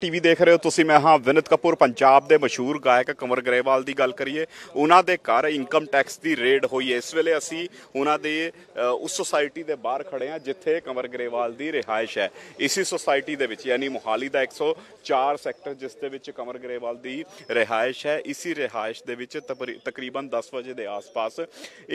TV ਦੇਖ ਰਹੇ ਹੋ ਤੁਸੀਂ ਮੈਂ ਹਾਂ ਵਿਨਿਤ ਕਪੂਰ ਪੰਜਾਬ ਦੇ ਮਸ਼ਹੂਰ ਗਾਇਕ ਕਮਰ ਗਰੇਵਾਲ ਦੀ ਗੱਲ ਕਰੀਏ ਉਹਨਾਂ ਦੇ ਘਰ ਇਨਕਮ ਟੈਕਸ ਦੀ ਰੇਡ ਹੋਈ ਇਸ ਵੇਲੇ ਅਸੀਂ ਉਹਨਾਂ ਦੇ ਉਸ ਸੋਸਾਇਟੀ ਦੇ ਬਾਹਰ ਖੜੇ ਹਾਂ ਜਿੱਥੇ ਕਮਰ ਗਰੇਵਾਲ ਦੀ ਰਿਹਾਇਸ਼ ਹੈ ਇਸੇ ਸੋਸਾਇਟੀ ਦੇ ਵਿੱਚ ਯਾਨੀ ਮੁਹਾਲੀ ਦਾ 104 ਸੈਕਟਰ ਜਿਸ ਦੇ ਵਿੱਚ ਕਮਰ ਗਰੇਵਾਲ ਦੀ ਰਿਹਾਇਸ਼ ਹੈ ਇਸੇ ਰਿਹਾਇਸ਼ ਦੇ ਵਿੱਚ ਤਕਰੀਬਨ 10 ਵਜੇ ਦੇ ਆਸ-ਪਾਸ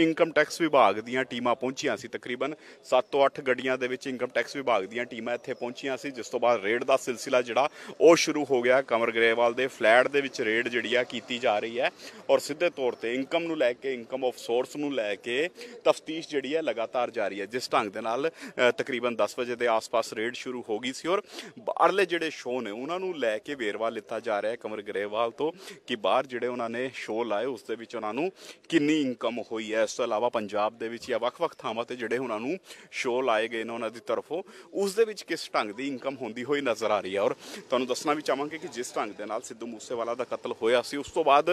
ਇਨਕਮ ਟੈਕਸ ਵਿਭਾਗ ਦੀਆਂ ਟੀਮਾਂ ਪਹੁੰਚੀਆਂ ਸੀ ਤਕਰੀਬਨ 7 ਤੋਂ 8 ਗੱਡੀਆਂ ਦੇ ਵਿੱਚ ਇਨਕਮ ਟੈਕਸ ਵਿਭਾਗ ਦੀਆਂ ਟੀਮਾਂ ਇੱਥੇ ਪਹੁੰਚੀਆਂ ਸੀ ਜਿਸ ਤੋਂ ਬਾਅਦ ਰੇਡ ਦਾ ਸਿਲਸਿਲਾ ਜਿਹੜਾ ਉਹ ਸ਼ੁਰੂ ਹੋ ਗਿਆ ਕਮਰ ਗਰੇਵਾਲ ਦੇ ਫਲੈਟ ਦੇ ਵਿੱਚ ਰੇਡ ਜਿਹੜੀ ਆ ਕੀਤੀ ਜਾ ਰਹੀ ਹੈ ਔਰ ਸਿੱਧੇ ਤੌਰ ਤੇ ਇਨਕਮ ਨੂੰ ਲੈ ਕੇ ਇਨਕਮ ਆਫ ਸੋਰਸ ਨੂੰ ਲੈ ਕੇ ਤਫਤੀਸ਼ ਜਿਹੜੀ ਹੈ ਲਗਾਤਾਰ ਜਾਰੀ ਹੈ ਜਿਸ ਢੰਗ ਦੇ ਨਾਲ ਤਕਰੀਬਨ 10 ਵਜੇ ਦੇ ਆਸ-ਪਾਸ ਰੇਡ ਸ਼ੁਰੂ ਹੋ ਗਈ ਸੀ ਔਰ ਬਾਹਰਲੇ ਜਿਹੜੇ ਸ਼ੋਅ ਨੇ ਉਹਨਾਂ ਨੂੰ ਲੈ ਕੇ ਵੇਰਵਾ ਲਿੱਤਾ ਜਾ ਰਿਹਾ ਹੈ ਕਮਰ ਗਰੇਵਾਲ ਤੋਂ ਕਿ ਬਾਹਰ ਜਿਹੜੇ ਉਹਨਾਂ ਨੇ ਸ਼ੋਅ ਲਾਏ ਉਸ ਦੇ ਵਿੱਚ ਉਹਨਾਂ ਨੂੰ ਕਿੰਨੀ ਇਨਕਮ ਹੋਈ ਹੈ ਇਸ ਤੋਂ ਇਲਾਵਾ ਪੰਜਾਬ ਦੇ ਵਿੱਚ ਜਾਂ ਵੱਖ-ਵੱਖ ਥਾਵਾਂ ਤੇ ਜਿਹੜੇ ਉਹਨਾਂ ਨੂੰ ਸ਼ੋਅ ਲਾਏ ਗਏ ਨੇ ਉਹਨਾਂ ਦੀ ਤਰਫੋਂ ਉਸ ਦੇ ਵਿੱਚ ਕਿਸ ਢੰਗ ਦੀ ਇਨਕਮ ਹੁੰਦੀ ਹੋਈ ਨਜ਼ਰ ਆ ਰਹੀ ਹੈ ਔਰ ਤੁਹਾਨੂੰ ਤੁਹਾਨੂੰ ਦੱਸਣਾ ਵੀ ਚਾਹਾਂਗੇ ਕਿ ਜਿਸ ਢੰਗ ਦੇ ਨਾਲ ਸਿੱਧੂ ਮੂਸੇਵਾਲਾ ਦਾ ਕਤਲ ਹੋਇਆ ਸੀ ਉਸ ਤੋਂ ਬਾਅਦ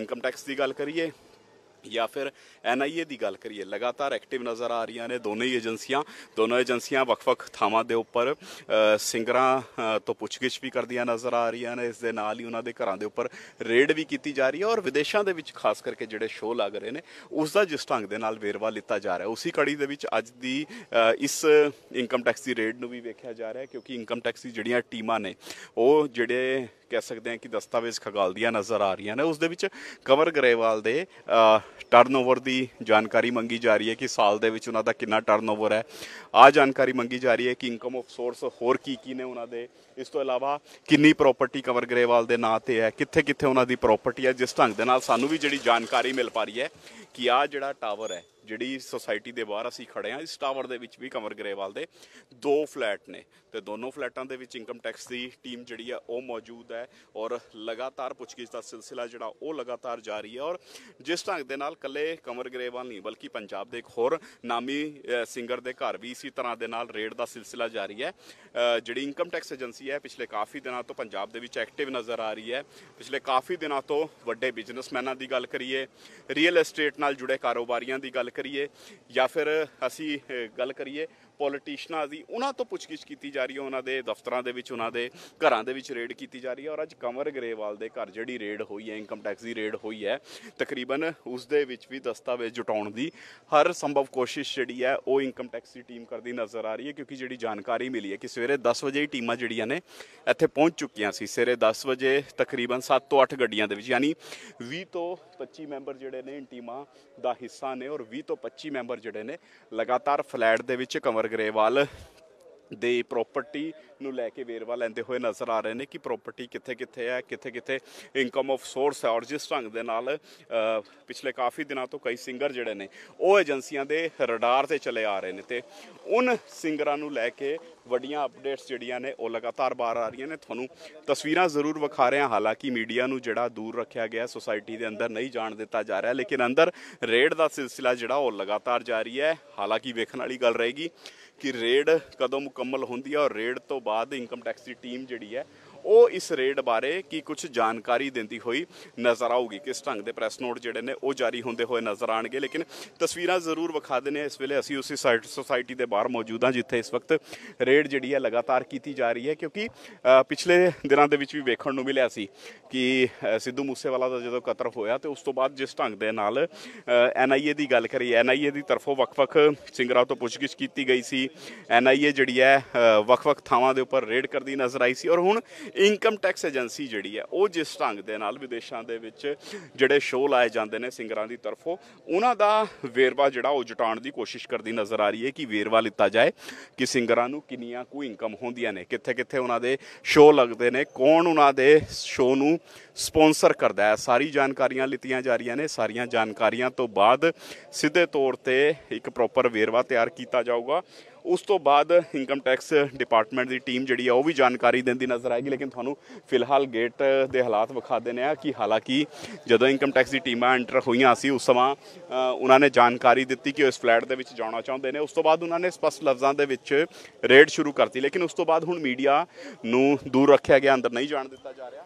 ਇਨਕਮ ਟੈਕਸ ਦੀ ਗੱਲ ਕਰੀਏ ਜਾਂ ਫਿਰ ਐਨਆਈਏ ਦੀ ਗੱਲ ਕਰੀਏ ਲਗਾਤਾਰ ਐਕਟਿਵ ਨਜ਼ਰ ਆ ਰਹੀਆਂ ਨੇ ਦੋਨੇ ਹੀ ਏਜੰਸੀਆਂ ਦੋਨੋਂ ਏਜੰਸੀਆਂ ਵੱਖ-ਵੱਖ ਥਾਵਾਂ ਦੇ ਉੱਪਰ ਸਿੰਗਰਾਂ ਤੋਂ ਪੁੱਛਗਿੱਛ ਵੀ ਕਰਦੀਆਂ ਨਜ਼ਰ ਆ ਰਹੀਆਂ ਨੇ ਇਸ ਦੇ ਨਾਲ ਹੀ ਉਹਨਾਂ ਦੇ ਘਰਾਂ ਦੇ ਉੱਪਰ ਰੇਡ ਵੀ ਕੀਤੀ ਜਾ ਰਹੀ ਹੈ ਔਰ ਵਿਦੇਸ਼ਾਂ ਦੇ ਵਿੱਚ ਖਾਸ ਕਰਕੇ ਜਿਹੜੇ ਸ਼ੋਅ ਲੱਗ ਰਹੇ ਨੇ ਉਸ ਦਾ ਜਿਸ ਢੰਗ ਦੇ ਨਾਲ ਵੇਰਵਾ ਲਿੱਤਾ ਜਾ ਰਿਹਾ ਉਸੇ ਕੜੀ ਦੇ ਵਿੱਚ ਅੱਜ ਦੀ ਇਸ ਇਨਕਮ ਟੈਕਸ ਦੀ ਰੇਡ ਨੂੰ ਵੀ ਵੇਖਿਆ ਜਾ ਰਿਹਾ ਕਿਉਂਕਿ ਇਨਕਮ ਟੈਕਸ ਦੀ ਜਿਹੜੀਆਂ ਟੀਮਾਂ ਨੇ ਉਹ ਜਿਹੜੇ ਕਹਿ ਸਕਦੇ ਆ ਕਿ ਦਸਤਾਵੇਜ਼ ਖਗਾਲਦੀਆਂ ਨਜ਼ਰ ਆ ਰਹੀਆਂ ਨੇ ਉਸ ਦੇ ਵਿੱਚ ਕਵਰ ਗਰੇਵਾਲ ਦੇ ਟਰਨਓਵਰ ਦੀ ਜਾਣਕਾਰੀ ਮੰਗੀ ਜਾ ਰਹੀ ਹੈ ਕਿ ਸਾਲ ਦੇ ਵਿੱਚ ਉਹਨਾਂ ਦਾ ਕਿੰਨਾ ਟਰਨਓਵਰ ਹੈ ਆ ਜਾਣਕਾਰੀ ਮੰਗੀ ਜਾ ਰਹੀ ਹੈ ਕਿ ਇਨਕਮ ਆਫ ਸੋਰਸ ਹੋਰ ਕੀ ਕੀ ਨੇ ਉਹਨਾਂ ਦੇ ਇਸ ਤੋਂ ਇਲਾਵਾ ਕਿੰਨੀ ਪ੍ਰਾਪਰਟੀ ਕਵਰ ਗਰੇਵਾਲ ਦੇ ਨਾਂ ਤੇ ਹੈ ਕਿੱਥੇ ਕਿੱਥੇ ਉਹਨਾਂ ਦੀ ਪ੍ਰਾਪਰਟੀ ਹੈ ਜਿਸ ਢੰਗ ਦੇ ਨਾਲ ਸਾਨੂੰ ਵੀ ਜਿਹੜੀ ਜਾਣਕਾਰੀ ਮਿਲ ਪਾ ਰਹੀ ਹੈ ਕਿ ਆ ਜਿਹੜਾ ਟਾਵਰ ਹੈ ਜਿਹੜੀ ਸੋਸਾਇਟੀ ਦੇ ਬਾਹਰ ਅਸੀਂ ਖੜੇ ਆ ਇਸ ਟਾਵਰ ਦੇ ਵਿੱਚ ਵੀ ਕਮਰ ਗਰੇਵਾਲ ਦੇ ਦੋ ਫਲੈਟ ਨੇ ਤੇ ਦੋਨੋਂ ਫਲੈਟਾਂ ਦੇ ਵਿੱਚ ਇਨਕਮ ਟੈਕਸ ਦੀ ਟੀਮ ਜਿਹੜੀ ਆ ਉਹ ਮੌਜੂਦ ਹੈ ਔਰ ਲਗਾਤਾਰ ਪੁੱਛਗਿੱਛ ਦਾ ਸਿਲਸਿਲਾ ਜਿਹੜਾ ਉਹ ਲਗਾਤਾਰ ਜਾਰੀ ਹੈ ਔਰ ਜਿਸ ਢੰਗ ਦੇ ਨਾਲ ਕੱਲੇ ਕਮਰ ਗਰੇਵਾਲ ਨਹੀਂ ਬਲਕਿ ਪੰਜਾਬ ਦੇ ਇੱਕ ਹੋਰ ਨਾਮੀ ਸਿੰਗਰ ਦੇ ਘਰ ਵੀ ਇਸੇ ਤਰ੍ਹਾਂ ਦੇ ਨਾਲ ਰੇਡ ਦਾ ਸਿਲਸਿਲਾ ਜਾਰੀ ਹੈ ਜਿਹੜੀ ਇਨਕਮ ਟੈਕਸ ਏਜੰਸੀ ਹੈ ਪਿਛਲੇ ਕਾਫੀ ਦਿਨਾਂ ਤੋਂ ਪੰਜਾਬ ਦੇ ਵਿੱਚ ਐਕਟਿਵ ਨਜ਼ਰ ਆ ਰਹੀ ਹੈ ਪਿਛਲੇ ਕਾਫੀ ਦਿਨਾਂ ਤੋਂ ਵੱਡੇ ਬਿਜ਼ਨਸਮੈਨਾਂ ਦੀ ਗੱਲ ਕਰੀਏ ਰੀਅਲ ਏਸਟੇਟ ਨਾਲ ਜੁੜੇ ਕਾਰੋਬਾਰੀਆਂ ਦੀ ਗੱਲ ਕਰੀਏ ਜਾਂ ਫਿਰ ਅਸੀਂ ਗੱਲ ਕਰੀਏ ਪੋਲੀਟੀਸ਼ੀਅਨਾਂ ਦੀ ਉਹਨਾਂ ਤੋਂ ਪੁੱਛਗਿੱਛ ਕੀਤੀ ਜਾ ਰਹੀ ਹੈ ਉਹਨਾਂ ਦੇ ਦਫ਼ਤਰਾਂ ਦੇ ਵਿੱਚ ਉਹਨਾਂ ਦੇ ਘਰਾਂ ਦੇ ਵਿੱਚ ਰੇਡ ਕੀਤੀ ਜਾ ਰਹੀ ਹੈ ਔਰ ਅੱਜ ਕਮਰ ਗਰੇਵਾਲ ਦੇ ਘਰ ਜਿਹੜੀ ਰੇਡ ਹੋਈ ਹੈ ਇਨਕਮ ਟੈਕਸ ਦੀ ਰੇਡ ਹੋਈ ਹੈ ਤਕਰੀਬਨ ਉਸ ਦੇ ਵਿੱਚ ਵੀ ਦਸਤਾਵੇਜ਼ ਜੁਟਾਉਣ ਦੀ ਹਰ ਸੰਭਵ ਕੋਸ਼ਿਸ਼ ਜਿਹੜੀ ਹੈ ਉਹ ਇਨਕਮ ਟੈਕਸ ਦੀ ਟੀਮ ਕਰਦੀ ਨਜ਼ਰ ਆ ਰਹੀ ਹੈ ਕਿਉਂਕਿ ਜਿਹੜੀ ਜਾਣਕਾਰੀ ਮਿਲੀ ਹੈ ਕਿ ਸਵੇਰੇ 10 ਵਜੇ ਹੀ ਟੀਮਾਂ ਜਿਹੜੀਆਂ ਨੇ ਇੱਥੇ ਪਹੁੰਚ ਚੁੱਕੀਆਂ ਸੀ ਸਵੇਰੇ 10 ਵਜੇ ਤਕਰੀਬਨ 7 ਤੋਂ 8 ਗੱਡੀਆਂ ਦੇ ਵਿੱਚ ਯਾਨੀ 20 ਤੋਂ 25 ਮੈਂਬਰ ਜਿਹੜੇ ਨੇ ਇਨ ਟੀਮਾਂ ਦਾ ਹਿੱਸਾ ਨੇ ਔਰ 20 ਤੋਂ 25 ਮੈਂਬਰ ਜਿਹੜੇ ਨੇ ਲਗਾਤਾਰ ਫਲੈਟ ਦੇ ਵਿੱਚ ਕਮ ਕੰਵਰ ਗਰੇਵਾਲ ਦੇ ਪ੍ਰਾਪਰਟੀ ਨੂੰ ਲੈ ਕੇ ਵੇਰਵਾ ਲੈਂਦੇ ਹੋਏ ਨਜ਼ਰ ਆ ਰਹੇ ਨੇ ਕਿ ਪ੍ਰਾਪਰਟੀ ਕਿੱਥੇ-ਕਿੱਥੇ ਹੈ ਕਿੱਥੇ-ਕਿੱਥੇ ਇਨਕਮ ਆਫ ਸੋਰਸ ਹੈ ਔਰ ਜਿਸ ਢੰਗ ਦੇ ਨਾਲ ਪਿਛਲੇ ਕਾਫੀ ਦਿਨਾਂ ਤੋਂ ਕਈ ਸਿੰਗਰ ਜਿਹੜੇ ਨੇ ਉਹ ਏਜੰਸੀਆਂ ਦੇ ਰਡਾਰ ਤੇ ਚਲੇ ਆ ਰਹੇ ਨੇ ਤੇ ਉਹਨਾਂ ਸਿੰਗਰਾਂ ਨੂੰ ਲੈ ਕੇ ਵੱਡੀਆਂ ਅਪਡੇਟਸ ਜਿਹੜੀਆਂ ਨੇ ਉਹ ਲਗਾਤਾਰ ਬਾਹਰ ਆ ਰਹੀਆਂ ਨੇ ਤੁਹਾਨੂੰ ਤਸਵੀਰਾਂ ਜ਼ਰੂਰ ਵਿਖਾ ਰਹੇ ਹਾਂ ਹਾਲਾਂਕਿ ਮੀਡੀਆ ਨੂੰ ਜਿਹੜਾ ਦੂਰ ਰੱਖਿਆ ਗਿਆ ਸੋਸਾਇਟੀ ਦੇ ਅੰਦਰ ਨਹੀਂ ਜਾਣ ਦਿੱਤਾ ਜਾ ਰਿਹਾ ਲੇਕਿਨ ਅੰਦਰ ਰੇਡ ਦਾ ਸਿਲਸਿਲਾ ਜਿਹੜਾ ਉਹ ਲਗਾਤਾਰ ਜਾਰੀ ਹੈ ਹਾਲਾਂਕਿ ਵੇਖਣ ਵਾਲੀ ਗੱਲ ਰਹੇਗੀ ਕਿ ਰੇਡ ਕਦੋਂ ਮੁਕੰਮਲ ਹੁੰਦੀ ਹੈ ਔਰ ਰੇਡ ਤੋਂ ਬਾਅਦ ਇਨਕਮ ਟੈਕਸ ਦੀ ਟੀਮ ਜਿਹੜੀ ਹੈ ਉਹ ਇਸ ਰੇਡ ਬਾਰੇ ਕੀ ਕੁਝ ਜਾਣਕਾਰੀ ਦਿੰਦੀ ਹੋਈ ਨਜ਼ਰ ਆਊਗੀ ਕਿਸ ਢੰਗ ਦੇ ਪ੍ਰੈਸ ਨੋਟ ਜਿਹੜੇ ਨੇ ਉਹ ਜਾਰੀ ਹੁੰਦੇ ਹੋਏ ਨਜ਼ਰ ਆਣਗੇ ਲੇਕਿਨ ਤਸਵੀਰਾਂ ਜ਼ਰੂਰ ਵਿਖਾ ਦਿੰਨੇ ਇਸ ਵੇਲੇ ਅਸੀਂ ਉਸੇ ਸਾਈਟ ਸੋਸਾਇਟੀ ਦੇ ਬਾਹਰ ਮੌਜੂਦ ਹਾਂ ਜਿੱਥੇ ਇਸ ਵਕਤ ਰੇਡ ਜਿਹੜੀ ਹੈ ਲਗਾਤਾਰ ਕੀਤੀ ਜਾ ਰਹੀ ਹੈ ਕਿਉਂਕਿ ਪਿਛਲੇ ਦਿਨਾਂ ਦੇ ਵਿੱਚ ਵੀ ਵੇਖਣ ਨੂੰ ਮਿਲਿਆ ਸੀ ਕਿ ਸਿੱਧੂ ਮੂਸੇਵਾਲਾ ਦਾ ਜਦੋਂ ਕਤਰ ਹੋਇਆ ਤੇ ਉਸ ਤੋਂ ਬਾਅਦ ਜਿਸ ਢੰਗ ਦੇ ਨਾਲ ਐਨਆਈਏ ਦੀ ਗੱਲ ਕਰੀ ਐਨਆਈਏ ਦੀ ਤਰਫੋਂ ਵਕਫਕ ਸਿੰਗਰਾ ਤੋਂ ਪੁੱਛਗਿੱਛ ਕੀਤੀ ਗਈ ਸੀ ਐਨਆਈਏ ਜਿਹੜੀ ਹੈ ਵਕਫਕ ਥਾਵਾਂ ਦੇ ਉੱਪਰ ਰੇਡ ਕਰਦੀ ਨਜ਼ਰ ਆਈ ਸੀ ਔਰ ਹੁਣ ਇਨਕਮ ਟੈਕਸ ਏਜੰਸੀ ਜਿਹੜੀ ਹੈ ਉਹ ਜਿਸ ਢੰਗ ਦੇ ਨਾਲ ਵਿਦੇਸ਼ਾਂ ਦੇ ਵਿੱਚ ਜਿਹੜੇ ਸ਼ੋਅ ਲਾਏ ਜਾਂਦੇ ਨੇ ਸਿੰਗਰਾਂ ਦੀ ਤਰਫੋਂ ਉਹਨਾਂ ਦਾ ਵੇਰਵਾ ਜਿਹੜਾ ਉਹ ਜਟਾਉਣ ਦੀ ਕੋਸ਼ਿਸ਼ ਕਰਦੀ ਨਜ਼ਰ ਆ ਰਹੀ ਹੈ ਕਿ ਵੇਰਵਾ ਲਿੱਤਾ ਜਾਏ ਕਿ ਸਿੰਗਰਾਂ ਨੂੰ ਕਿੰਨੀਆਂ ਕੁ ਇਨਕਮ ਹੁੰਦੀਆਂ ਨੇ ਕਿੱਥੇ ਕਿੱਥੇ ਉਹਨਾਂ ਦੇ ਸ਼ੋਅ ਲੱਗਦੇ ਨੇ ਕੌਣ ਉਹਨਾਂ ਦੇ ਸ਼ੋਅ ਨੂੰ ਸਪான்ਸਰ ਕਰਦਾ ਹੈ ਸਾਰੀ ਜਾਣਕਾਰੀਆਂ ਲਿੱਤੀਆਂ ਜਾ ਰਹੀਆਂ ਨੇ ਸਾਰੀਆਂ ਜਾਣਕਾਰੀਆਂ ਤੋਂ ਬਾਅਦ ਸਿੱਧੇ ਤੌਰ ਤੇ ਇੱਕ ਪ੍ਰੋਪਰ ਵੇਰਵਾ ਤਿਆਰ ਕੀਤਾ ਜਾਊਗਾ ਉਸ ਤੋਂ ਬਾਅਦ ਇਨਕਮ ਟੈਕਸ ਡਿਪਾਰਟਮੈਂਟ ਦੀ ਟੀਮ ਜਿਹੜੀ ਆ ਉਹ ਵੀ ਜਾਣਕਾਰੀ ਦਿੰਦੀ ਨਜ਼ਰ ਆਏਗੀ ਲੇਕਿਨ ਤੁਹਾਨੂੰ ਫਿਲਹਾਲ ਗੇਟ ਦੇ ਹਾਲਾਤ ਵਿਖਾ ਦਿੰਦੇ ਆ ਕਿ ਹਾਲਾਂਕਿ ਜਦੋਂ ਇਨਕਮ ਟੈਕਸ ਦੀ ਟੀਮਾਂ ਐਂਟਰ ਹੋਈਆਂ ਸੀ ਉਸ ਸਮਾਂ ਉਹਨਾਂ ਨੇ ਜਾਣਕਾਰੀ ਦਿੱਤੀ ਕਿ ਉਹ ਇਸ ਫਲੈਟ ਦੇ ਵਿੱਚ ਜਾਣਾ ਚਾਹੁੰਦੇ ਨੇ ਉਸ ਤੋਂ ਬਾਅਦ ਉਹਨਾਂ ਨੇ ਸਪਸ਼ਟ ਲਫ਼ਜ਼ਾਂ ਦੇ ਵਿੱਚ ਰੇਡ ਸ਼ੁਰੂ ਕਰਤੀ ਲੇਕਿਨ ਉਸ ਤੋਂ ਬਾਅਦ ਹੁਣ ਮੀਡੀਆ ਨੂੰ ਦੂਰ ਰੱਖਿਆ ਗਿਆ ਅੰਦਰ ਨਹੀਂ ਜਾਣ ਦਿੱਤਾ ਜਾ ਰਿਹਾ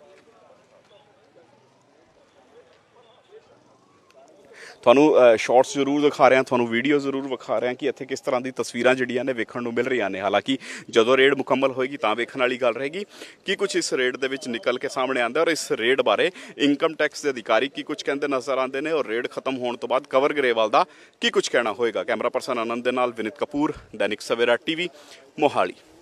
ਤੁਹਾਨੂੰ ਸ਼ਾਰਟਸ ਜ਼ਰੂਰ ਦਿਖਾ ਰਿਹਾ ਤੁਹਾਨੂੰ ਵੀਡੀਓ ਜ਼ਰੂਰ ਵਿਖਾ ਰਿਹਾ ਕਿ ਇੱਥੇ ਕਿਸ ਤਰ੍ਹਾਂ ਦੀ ਤਸਵੀਰਾਂ ਜਿਹੜੀਆਂ ਨੇ ਵੇਖਣ ਨੂੰ ਮਿਲ ਰਹੀਆਂ ਨੇ ਹਾਲਾਂਕਿ ਜਦੋਂ ਰੇਡ ਮੁਕੰਮਲ ਹੋਏਗੀ ਤਾਂ ਵੇਖਣ ਵਾਲੀ ਗੱਲ ਰਹੇਗੀ ਕਿ ਕੁਝ ਇਸ ਰੇਡ ਦੇ ਵਿੱਚ ਨਿਕਲ ਕੇ ਸਾਹਮਣੇ ਆਂਦਾ ਔਰ ਇਸ ਰੇਡ ਬਾਰੇ ਇਨਕਮ ਟੈਕਸ ਦੇ ਅਧਿਕਾਰੀ ਕੀ ਕੁਝ ਕਹਿੰਦੇ ਨਜ਼ਰ ਆਉਂਦੇ ਨੇ ਔਰ ਰੇਡ ਖਤਮ ਹੋਣ ਤੋਂ ਬਾਅਦ ਕਵਰ ਗਰੇਵਾਲ ਦਾ ਕੀ ਕੁਝ ਕਹਿਣਾ ਹੋਏਗਾ ਕੈਮਰਾ ਪਰਸਨ ਆਨੰਦ ਦੇ ਨਾਲ ਵਿਨਿਤ ਕਪੂਰ ਦੈਨਿਕ ਸਵੇਰਾ ਟੀਵੀ ਮੋਹਾਲੀ